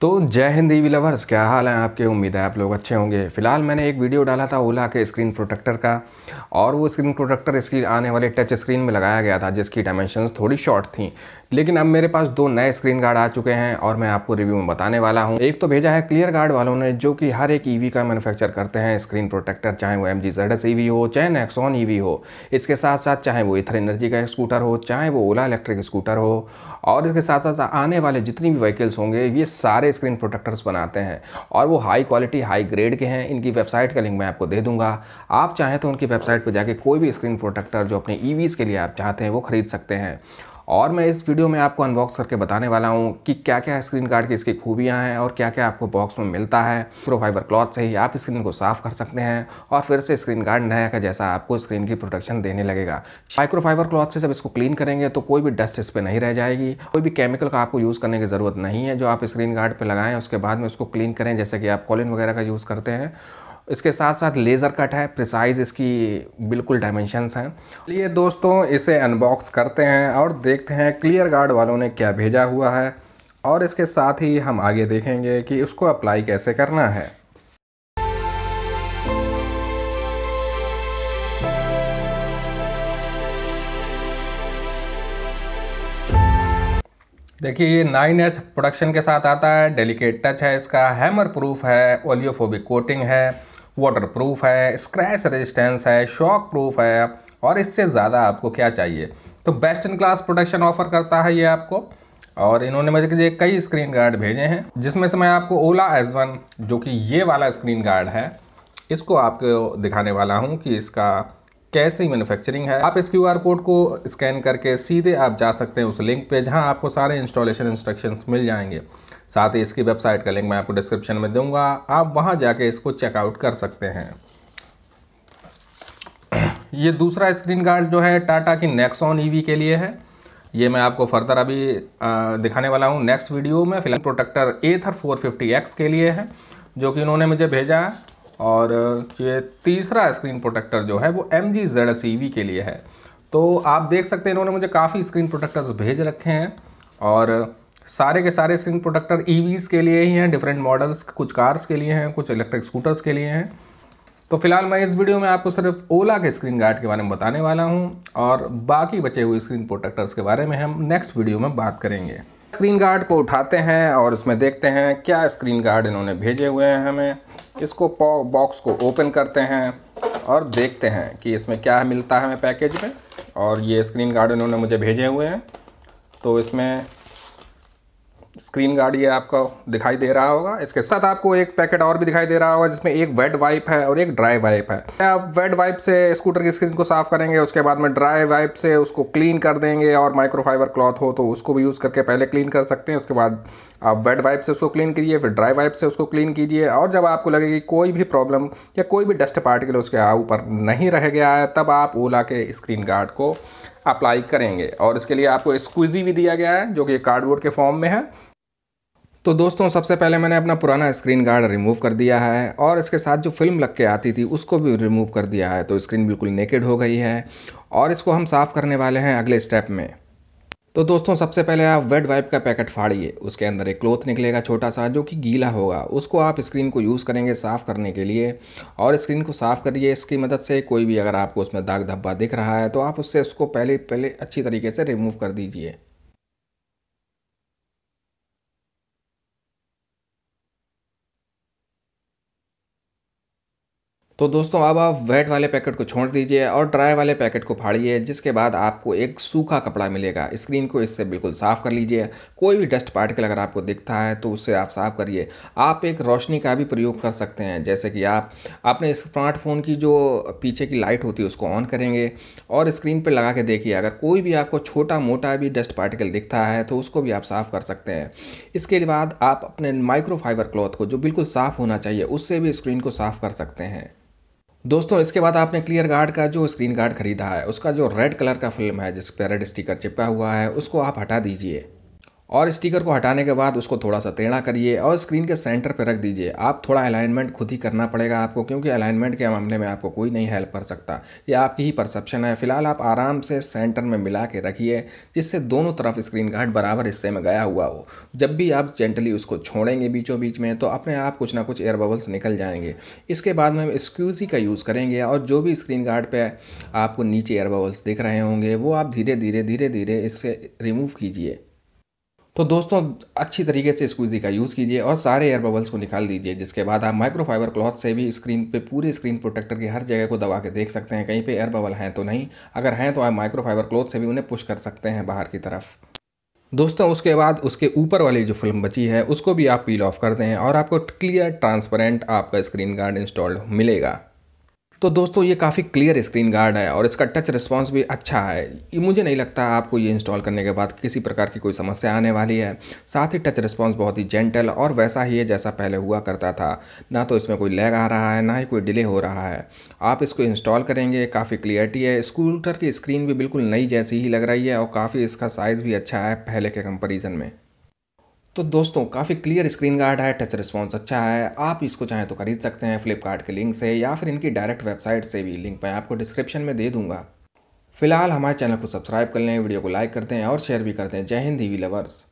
तो जय Hind EV lovers क्या हाल है आपके उम्मीद है आप लोग अच्छे होंगे फिलहाल मैंने एक वीडियो डाला था ओला के स्क्रीन प्रोटेक्टर का और वो स्क्रीन प्रोटेक्टर इसकी आने वाले टच स्क्रीन में लगाया गया था जिसकी डायमेंशन थोड़ी शॉर्ट थी लेकिन अब मेरे पास दो नए स्क्रीन गार्ड आ चुके हैं और मैं आपको रिव्यू में बताने वाला हूँ एक तो भेजा है क्लियर गार्ड वालों ने जो कि हर एक ईवी e का मैनुफैक्चर करते हैं स्क्रीन प्रोटेक्टर चाहे वो एम जी जेड एस हो चाहे नेक्सॉन ईवी e हो इसके साथ साथ चाहे वो इथर एनर्जी का स्कूटर हो चाहे वो ओला इलेक्ट्रिक स्कूटर हो और इसके साथ साथ आने वाले जितनी भी व्हीकल्स होंगे ये सारे स्क्रीन प्रोटेक्टर्स बनाते हैं और वो हाई क्वालिटी हाई ग्रेड के हैं इनकी वेबसाइट का लिंक मैं आपको दे दूंगा आप चाहें तो उनकी वेबसाइट पर जाके कोई भी स्क्रीन प्रोटेक्टर जो अपने ई e के लिए आप चाहते हैं वो खरीद सकते हैं और मैं इस वीडियो में आपको अनबॉक्स करके बताने वाला हूँ कि क्या क्या स्क्रीन गार्ड की इसकी खूबियाँ हैं और क्या क्या आपको बॉक्स में मिलता है प्रोफाइबर क्लॉथ से ही आप स्क्रीन को साफ़ कर सकते हैं और फिर से स्क्रीन गार्ड नया का जैसा आपको स्क्रीन की प्रोटेक्शन देने लगेगा माइक्रोफाइबर क्लॉथ से जब इसको क्लीन करेंगे तो कोई भी डस्ट इस पर नहीं रह जाएगी कोई भी केमिकल का आपको यूज़ करने की ज़रूरत नहीं है जो आप स्क्रीन गार्ड पर लगाएं उसके बाद में उसको क्लीन करें जैसे कि आप कॉलिन वगैरह का यूज़ करते हैं इसके साथ साथ लेज़र कट है प्रिसाइज इसकी बिल्कुल डायमेंशंस हैं ये दोस्तों इसे अनबॉक्स करते हैं और देखते हैं क्लियर गार्ड वालों ने क्या भेजा हुआ है और इसके साथ ही हम आगे देखेंगे कि उसको अप्लाई कैसे करना है देखिए ये नाइन एच प्रोडक्शन के साथ आता है डेलिकेट टच है इसका हैमर प्रूफ है ओलियोफोबिक कोटिंग है वाटर प्रूफ है स्क्रैच रेजिस्टेंस है शॉक प्रूफ है और इससे ज़्यादा आपको क्या चाहिए तो best in class protection offer करता है ये आपको और इन्होंने मुझे कई स्क्रीन गार्ड भेजे हैं जिसमें से मैं आपको ओला एस वन जो कि ये वाला स्क्रीन गार्ड है इसको आपको दिखाने वाला हूँ कि इसका कैसे मैन्युफैक्चरिंग है आप इस क्यू कोड को स्कैन करके सीधे आप जा सकते हैं उस लिंक पे जहां आपको सारे इंस्टॉलेशन इंस्ट्रक्शन मिल जाएंगे साथ ही इसकी वेबसाइट का लिंक मैं आपको डिस्क्रिप्शन में दूंगा आप वहां जाके इसको चेकआउट कर सकते हैं ये दूसरा स्क्रीन गार्ड जो है टाटा की नेक्सॉन ईवी e के लिए है ये मैं आपको फर्दर अभी दिखाने वाला हूँ नेक्स्ट वीडियो में फिलहाल प्रोटेक्टर एथर फोर के लिए है जो कि इन्होंने मुझे भेजा और ये तीसरा स्क्रीन प्रोटेक्टर जो है वो M G Z C V के लिए है तो आप देख सकते हैं इन्होंने मुझे काफ़ी स्क्रीन प्रोटेक्टर्स भेज रखे हैं और सारे के सारे स्क्रीन प्रोटेक्टर ई के लिए ही हैं डिफरेंट मॉडल्स कुछ कार्स के लिए हैं कुछ इलेक्ट्रिक स्कूटर्स के लिए हैं तो फिलहाल मैं इस वीडियो में आपको सिर्फ ओला के स्क्रीन गार्ड के बारे में बताने वाला हूँ और बाकी बचे हुए स्क्रीन प्रोटेक्टर्स के बारे में हम नेक्स्ट वीडियो में बात करेंगे स्क्रीन गार्ड को उठाते हैं और इसमें देखते हैं क्या स्क्रीन गार्ड इन्होंने भेजे हुए हैं हमें इसको बॉक्स को ओपन करते हैं और देखते हैं कि इसमें क्या मिलता है हमें पैकेज में और ये स्क्रीन गार्ड इन्होंने मुझे भेजे हुए हैं तो इसमें स्क्रीन गार्ड ये आपका दिखाई दे रहा होगा इसके साथ आपको एक पैकेट और भी दिखाई दे रहा होगा जिसमें एक वेट वाइप है और एक ड्राई वाइप है आप वेट वाइप से स्कूटर की स्क्रीन को साफ करेंगे उसके बाद में ड्राई वाइप से उसको क्लीन कर देंगे और माइक्रोफाइबर क्लॉथ हो तो उसको भी यूज़ करके पहले क्लीन कर सकते हैं उसके बाद आप वेट वाइप से उसको क्लीन कीजिए फिर ड्राई वाइप से उसको क्लीन कीजिए और जब आपको लगेगी कोई भी प्रॉब्लम या कोई भी डस्ट पार्टिकल उसके ऊपर नहीं रह गया है तब आप ओला के स्क्रीन गार्ड को अप्लाई करेंगे और इसके लिए आपको स्क्विजी भी दिया गया है जो कि कार्डबोर्ड के फॉर्म में है तो दोस्तों सबसे पहले मैंने अपना पुराना स्क्रीन गार्ड रिमूव कर दिया है और इसके साथ जो फिल्म लग के आती थी उसको भी रिमूव कर दिया है तो स्क्रीन बिल्कुल नेकेड हो गई है और इसको हम साफ़ करने वाले हैं अगले स्टेप में तो दोस्तों सबसे पहले आप वेट वाइप का पैकेट फाड़िए उसके अंदर एक क्लोथ निकलेगा छोटा सा जो कि गीला होगा उसको आप स्क्रीन को यूज़ करेंगे साफ़ करने के लिए और स्क्रीन को साफ़ करिए इसकी मदद से कोई भी अगर आपको उसमें दाग धब्बा दिख रहा है तो आप उससे उसको पहले पहले अच्छी तरीके से रिमूव कर दीजिए तो दोस्तों अब आप वेट वाले पैकेट को छोड़ दीजिए और ड्राई वाले पैकेट को फाड़िए जिसके बाद आपको एक सूखा कपड़ा मिलेगा स्क्रीन को इससे बिल्कुल साफ़ कर लीजिए कोई भी डस्ट पार्टिकल अगर आपको दिखता है तो उससे आप साफ़ करिए आप एक रोशनी का भी प्रयोग कर सकते हैं जैसे कि आप अपने स्मार्टफोन की जो पीछे की लाइट होती है उसको ऑन करेंगे और स्क्रीन पर लगा के देखिए अगर कोई भी आपको छोटा मोटा भी डस्ट पार्टिकल दिखता है तो उसको भी आप साफ़ कर सकते हैं इसके बाद आप अपने माइक्रोफाइबर क्लॉथ को जो बिल्कुल साफ़ होना चाहिए उससे भी स्क्रीन को साफ़ कर सकते हैं दोस्तों इसके बाद आपने क्लियर गार्ड का जो स्क्रीन गार्ड खरीदा है उसका जो रेड कलर का फिल्म है जिस पर रेड स्टिकर चिपका हुआ है उसको आप हटा दीजिए और स्टिकर को हटाने के बाद उसको थोड़ा सा टेढ़ा करिए और स्क्रीन के सेंटर पर रख दीजिए आप थोड़ा अलाइनमेंट खुद ही करना पड़ेगा आपको क्योंकि अलाइनमेंट के मामले में आपको कोई नहीं हेल्प कर सकता ये आपकी ही परसेप्शन है फिलहाल आप आराम से सेंटर में मिला के रखिए जिससे दोनों तरफ स्क्रीन गार्ड बराबर हिस्से में गया हुआ हो जब भी आप जेंटली उसको छोड़ेंगे बीचों बीच में तो अपने आप कुछ ना कुछ एयर बबल्स निकल जाएंगे इसके बाद में हम स्क्यूजी का यूज़ करेंगे और जो भी स्क्रीन गार्ड पर आपको नीचे एयर बबल्स दिख रहे होंगे वो आप धीरे धीरे धीरे धीरे इससे रिमूव कीजिए तो दोस्तों अच्छी तरीके से स्कूजी का यूज़ कीजिए और सारे एयर बबल्स को निकाल दीजिए जिसके बाद आप माइक्रोफाइबर क्लॉथ से भी स्क्रीन पे पूरे स्क्रीन प्रोटेक्टर की हर जगह को दबा के देख सकते हैं कहीं पे एयर बबल हैं तो नहीं अगर हैं तो आप माइक्रोफाइबर क्लॉथ से भी उन्हें पुश कर सकते हैं बाहर की तरफ दोस्तों उसके बाद उसके ऊपर वाली जो फिल्म बची है उसको भी आप पील ऑफ कर दें और आपको क्लियर ट्रांसपेरेंट आपका स्क्रीन गार्ड इंस्टॉल्ड मिलेगा तो दोस्तों ये काफ़ी क्लियर स्क्रीन गार्ड है और इसका टच रिस्पॉन्स भी अच्छा है ये मुझे नहीं लगता आपको ये इंस्टॉल करने के बाद किसी प्रकार की कोई समस्या आने वाली है साथ ही टच रिस्पॉन्स बहुत ही जेंटल और वैसा ही है जैसा पहले हुआ करता था ना तो इसमें कोई लैग आ रहा है ना ही कोई डिले हो रहा है आप इसको इंस्टॉल करेंगे काफ़ी क्लियरिटी है स्कूटर की स्क्रीन भी बिल्कुल नई जैसी ही लग रही है और काफ़ी इसका साइज़ भी अच्छा है पहले के कंपेरिजन में तो दोस्तों काफ़ी क्लियर स्क्रीन गार्ड है टच रिस्पॉन्स अच्छा है आप इसको चाहें तो खरीद सकते हैं फ्लिपकार्ट के लिंक से या फिर इनकी डायरेक्ट वेबसाइट से भी लिंक मैं आपको डिस्क्रिप्शन में दे दूंगा फिलहाल हमारे चैनल को सब्सक्राइब कर लें वीडियो को लाइक करते हैं और शेयर भी करते हैं जय हिंद वी लवर्स